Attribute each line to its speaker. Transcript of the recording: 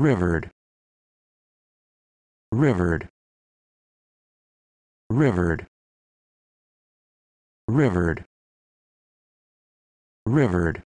Speaker 1: rivered rivered rivered rivered rivered